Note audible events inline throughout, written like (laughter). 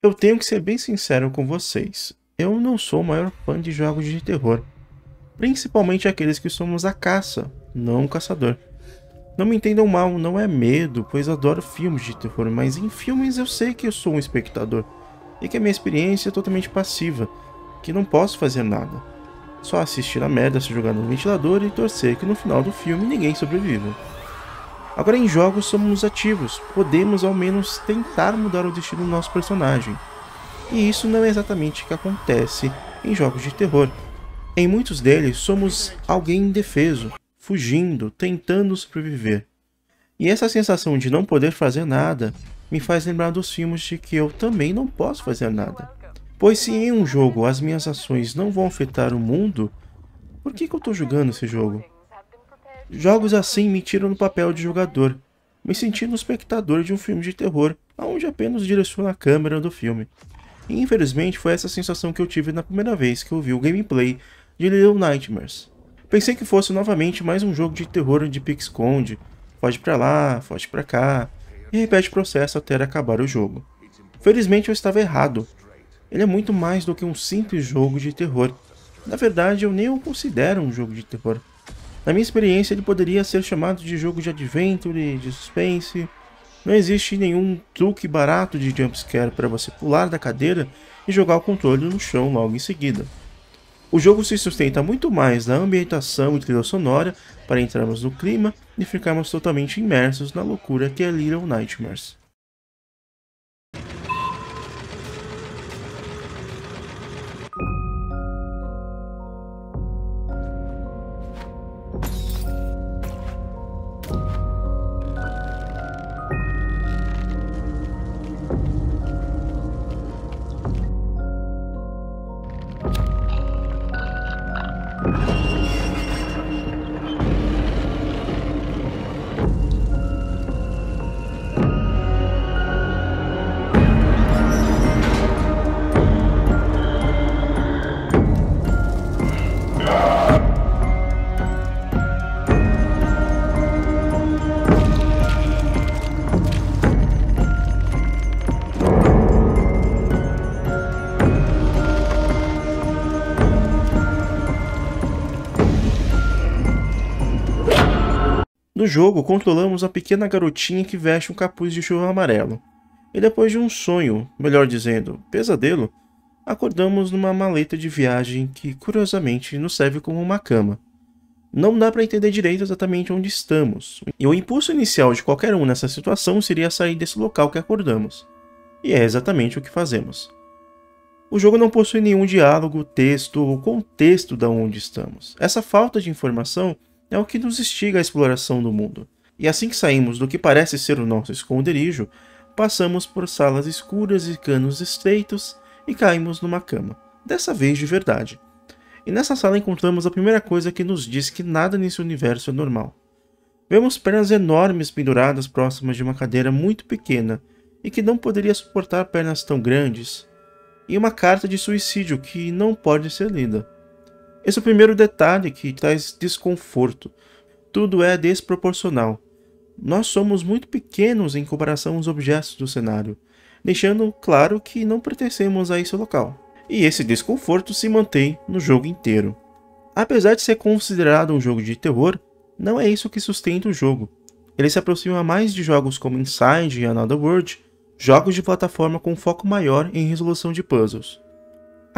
Eu tenho que ser bem sincero com vocês. Eu não sou o maior fã de jogos de terror, principalmente aqueles que somos a caça, não o caçador. Não me entendam mal, não é medo, pois adoro filmes de terror, mas em filmes eu sei que eu sou um espectador e que a minha experiência é totalmente passiva, que não posso fazer nada. Só assistir a merda se jogar no ventilador e torcer que no final do filme ninguém sobreviva. Agora em jogos somos ativos, podemos ao menos tentar mudar o destino do nosso personagem. E isso não é exatamente o que acontece em jogos de terror. Em muitos deles somos alguém indefeso, fugindo, tentando sobreviver. E essa sensação de não poder fazer nada me faz lembrar dos filmes de que eu também não posso fazer nada. Pois se em um jogo as minhas ações não vão afetar o mundo, por que, que eu estou jogando esse jogo? Jogos assim me tiram do papel de jogador, me sentindo um espectador de um filme de terror, aonde apenas direciono a câmera do filme. E infelizmente foi essa sensação que eu tive na primeira vez que eu vi o gameplay de Little Nightmares. Pensei que fosse novamente mais um jogo de terror de pique-esconde, foge pra lá, foge pra cá, e repete o processo até acabar o jogo. Felizmente eu estava errado. Ele é muito mais do que um simples jogo de terror. Na verdade, eu nem o considero um jogo de terror. Na minha experiência, ele poderia ser chamado de jogo de adventure, de suspense. Não existe nenhum truque barato de jumpscare para você pular da cadeira e jogar o controle no chão logo em seguida. O jogo se sustenta muito mais na ambientação e trilha sonora para entrarmos no clima e ficarmos totalmente imersos na loucura que é Little Nightmares. No jogo, controlamos a pequena garotinha que veste um capuz de chuva amarelo. E depois de um sonho, melhor dizendo, pesadelo, acordamos numa maleta de viagem que, curiosamente, nos serve como uma cama. Não dá para entender direito exatamente onde estamos, e o impulso inicial de qualquer um nessa situação seria sair desse local que acordamos. E é exatamente o que fazemos. O jogo não possui nenhum diálogo, texto ou contexto da onde estamos. Essa falta de informação é o que nos instiga à exploração do mundo. E assim que saímos do que parece ser o nosso esconderijo, passamos por salas escuras e canos estreitos e caímos numa cama, dessa vez de verdade. E nessa sala encontramos a primeira coisa que nos diz que nada nesse universo é normal. Vemos pernas enormes penduradas próximas de uma cadeira muito pequena e que não poderia suportar pernas tão grandes, e uma carta de suicídio que não pode ser lida. Esse é o primeiro detalhe que traz desconforto. Tudo é desproporcional. Nós somos muito pequenos em comparação aos objetos do cenário, deixando claro que não pertencemos a esse local. E esse desconforto se mantém no jogo inteiro. Apesar de ser considerado um jogo de terror, não é isso que sustenta o jogo. Ele se aproxima mais de jogos como Inside e Another World, jogos de plataforma com foco maior em resolução de puzzles.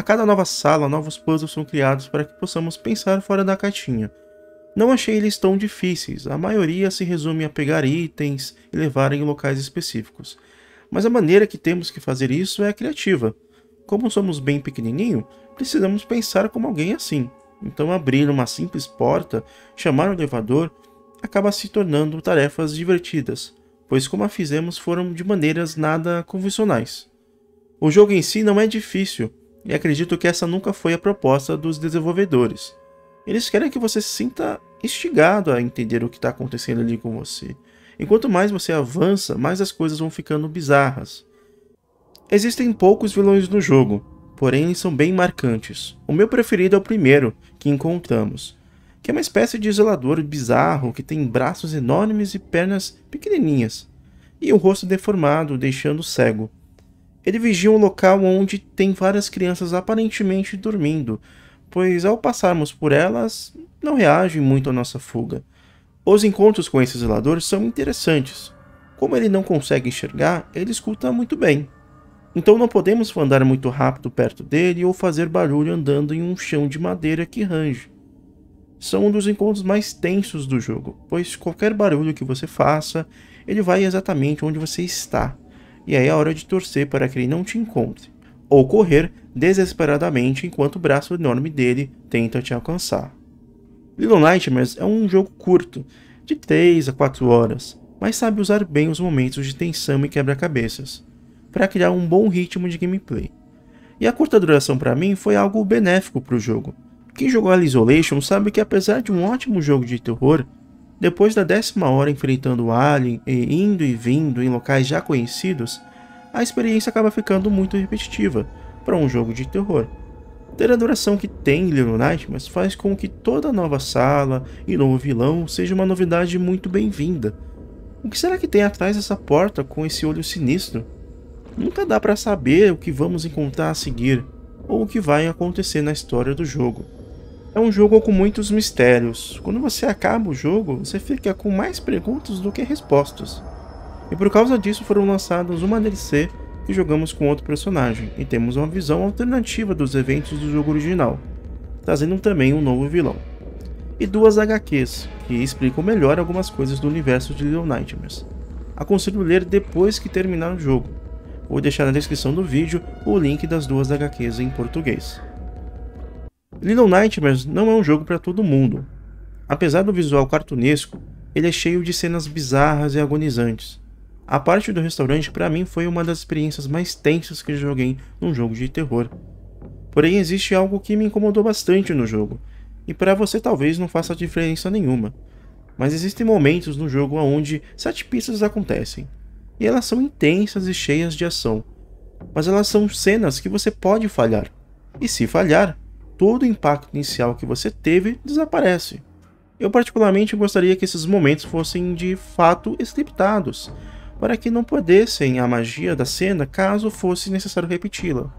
A cada nova sala, novos puzzles são criados para que possamos pensar fora da caixinha. Não achei eles tão difíceis, a maioria se resume a pegar itens e levar em locais específicos. Mas a maneira que temos que fazer isso é criativa. Como somos bem pequenininho, precisamos pensar como alguém assim. Então abrir uma simples porta, chamar um elevador, acaba se tornando tarefas divertidas, pois como a fizemos foram de maneiras nada convencionais. O jogo em si não é difícil, e acredito que essa nunca foi a proposta dos desenvolvedores. Eles querem que você se sinta instigado a entender o que está acontecendo ali com você. E quanto mais você avança, mais as coisas vão ficando bizarras. Existem poucos vilões no jogo, porém eles são bem marcantes. O meu preferido é o primeiro que encontramos, que é uma espécie de zelador bizarro que tem braços enormes e pernas pequenininhas, e o um rosto deformado, deixando cego. Ele vigia um local onde tem várias crianças aparentemente dormindo, pois ao passarmos por elas, não reagem muito à nossa fuga. Os encontros com esse zelador são interessantes. Como ele não consegue enxergar, ele escuta muito bem. Então não podemos andar muito rápido perto dele ou fazer barulho andando em um chão de madeira que range. São um dos encontros mais tensos do jogo, pois qualquer barulho que você faça, ele vai exatamente onde você está e aí é hora de torcer para que ele não te encontre, ou correr desesperadamente enquanto o braço enorme dele tenta te alcançar. Little Nightmares é um jogo curto, de 3 a 4 horas, mas sabe usar bem os momentos de tensão e quebra-cabeças, para criar um bom ritmo de gameplay. E a curta duração para mim foi algo benéfico para o jogo. Quem jogou Alice Isolation sabe que apesar de um ótimo jogo de terror, depois da décima hora enfrentando o Alien e indo e vindo em locais já conhecidos, a experiência acaba ficando muito repetitiva para um jogo de terror. Ter a duração que tem Little Nightmares faz com que toda nova sala e novo vilão seja uma novidade muito bem-vinda. O que será que tem atrás dessa porta com esse olho sinistro? Nunca dá para saber o que vamos encontrar a seguir ou o que vai acontecer na história do jogo. É um jogo com muitos mistérios. Quando você acaba o jogo, você fica com mais perguntas do que respostas. E por causa disso foram lançados uma DLC que jogamos com outro personagem, e temos uma visão alternativa dos eventos do jogo original, trazendo também um novo vilão. E duas HQs, que explicam melhor algumas coisas do universo de Little Nightmares. Aconselho ler depois que terminar o jogo. Vou deixar na descrição do vídeo o link das duas HQs em português. Little Nightmares não é um jogo para todo mundo. Apesar do visual cartunesco, ele é cheio de cenas bizarras e agonizantes. A parte do restaurante para mim foi uma das experiências mais tensas que joguei num jogo de terror. Porém, existe algo que me incomodou bastante no jogo, e para você talvez não faça diferença nenhuma. Mas existem momentos no jogo onde sete pistas acontecem, e elas são intensas e cheias de ação. Mas elas são cenas que você pode falhar. E se falhar, todo o impacto inicial que você teve desaparece. Eu particularmente gostaria que esses momentos fossem de fato scriptados, para que não perdessem a magia da cena caso fosse necessário repeti-la.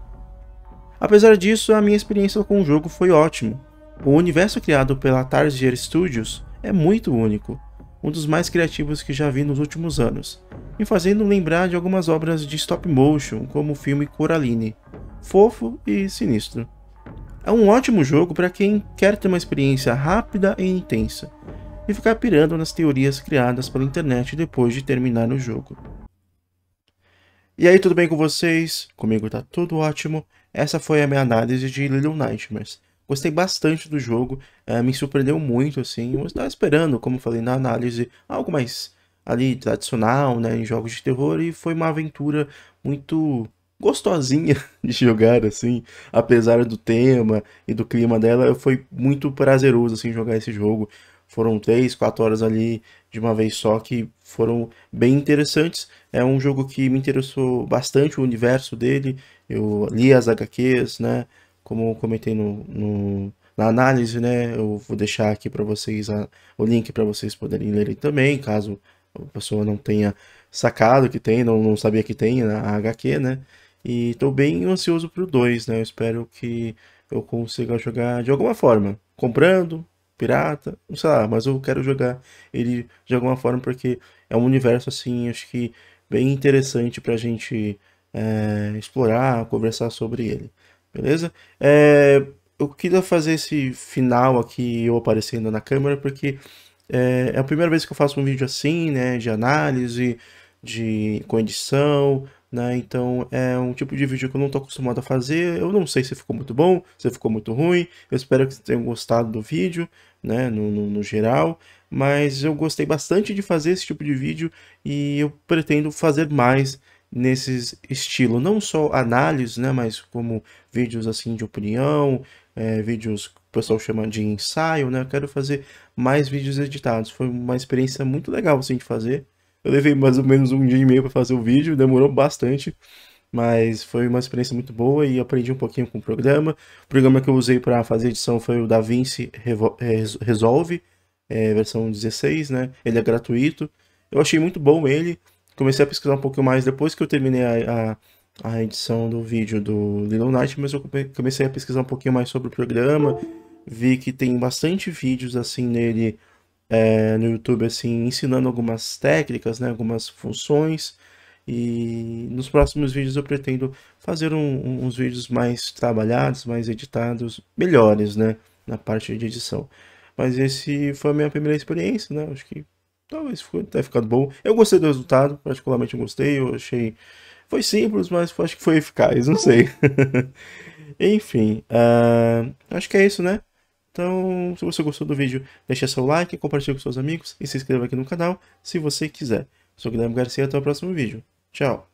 Apesar disso, a minha experiência com o jogo foi ótima. O universo criado pela Tarsier Studios é muito único, um dos mais criativos que já vi nos últimos anos, me fazendo lembrar de algumas obras de stop motion, como o filme Coraline, fofo e sinistro. É um ótimo jogo para quem quer ter uma experiência rápida e intensa, e ficar pirando nas teorias criadas pela internet depois de terminar o jogo. E aí, tudo bem com vocês? Comigo tá tudo ótimo. Essa foi a minha análise de Little Nightmares. Gostei bastante do jogo, eh, me surpreendeu muito, assim. Eu estava esperando, como falei na análise, algo mais ali tradicional, né, em jogos de terror, e foi uma aventura muito gostosinha (laughs) de jogar, assim, apesar do tema e do clima dela, foi muito prazeroso, assim, jogar esse jogo. Foram três, quatro horas ali de uma vez só que foram bem interessantes. É um jogo que me interessou bastante o universo dele. Eu li as HQs, né? Como comentei no, no na análise, né? Eu vou deixar aqui para vocês a, o link para vocês poderem ler também, caso a pessoa não tenha sacado que tem, não, não sabia que tem né? a HQ, né? E estou bem ansioso para o 2, né? Eu espero que eu consiga jogar de alguma forma. Comprando, pirata, não sei lá, mas eu quero jogar ele de alguma forma porque é um universo, assim, acho que bem interessante para a gente é, explorar, conversar sobre ele. Beleza? É, eu queria fazer esse final aqui, eu aparecendo na câmera, porque é, é a primeira vez que eu faço um vídeo assim, né? De análise, de condição, né? Então é um tipo de vídeo que eu não estou acostumado a fazer. Eu não sei se ficou muito bom, se ficou muito ruim. Eu espero que vocês tenham gostado do vídeo, né? No, no, no geral. Mas eu gostei bastante de fazer esse tipo de vídeo e eu pretendo fazer mais nesse estilo, não só análise, né, mas como vídeos assim de opinião, é, vídeos que o pessoal chama de ensaio, né, eu quero fazer mais vídeos editados, foi uma experiência muito legal assim de fazer, eu levei mais ou menos um dia e meio para fazer o vídeo, demorou bastante, mas foi uma experiência muito boa e aprendi um pouquinho com o programa. O programa que eu usei para fazer edição foi o DaVinci é, Resolve, é, versão 16, né? Ele é gratuito. Eu achei muito bom ele. Comecei a pesquisar um pouco mais depois que eu terminei a, a, a edição do vídeo do Little Night, mas eu comecei a pesquisar um pouquinho mais sobre o programa. Vi que tem bastante vídeos assim nele é, no YouTube assim ensinando algumas técnicas, né, algumas funções. E nos próximos vídeos eu pretendo fazer um, uns vídeos mais trabalhados, mais editados, melhores, né, na parte de edição. Mas esse foi a minha primeira experiência, né? Acho que talvez tenha ficado bom. Eu gostei do resultado, particularmente eu gostei, eu achei foi simples, mas acho que foi eficaz, não sei. (laughs) Enfim, uh, acho que é isso, né? Então, se você gostou do vídeo, deixe seu like, compartilhe com seus amigos e se inscreva aqui no canal se você quiser. Eu sou o Guilherme Garcia, até o próximo vídeo. Tchau!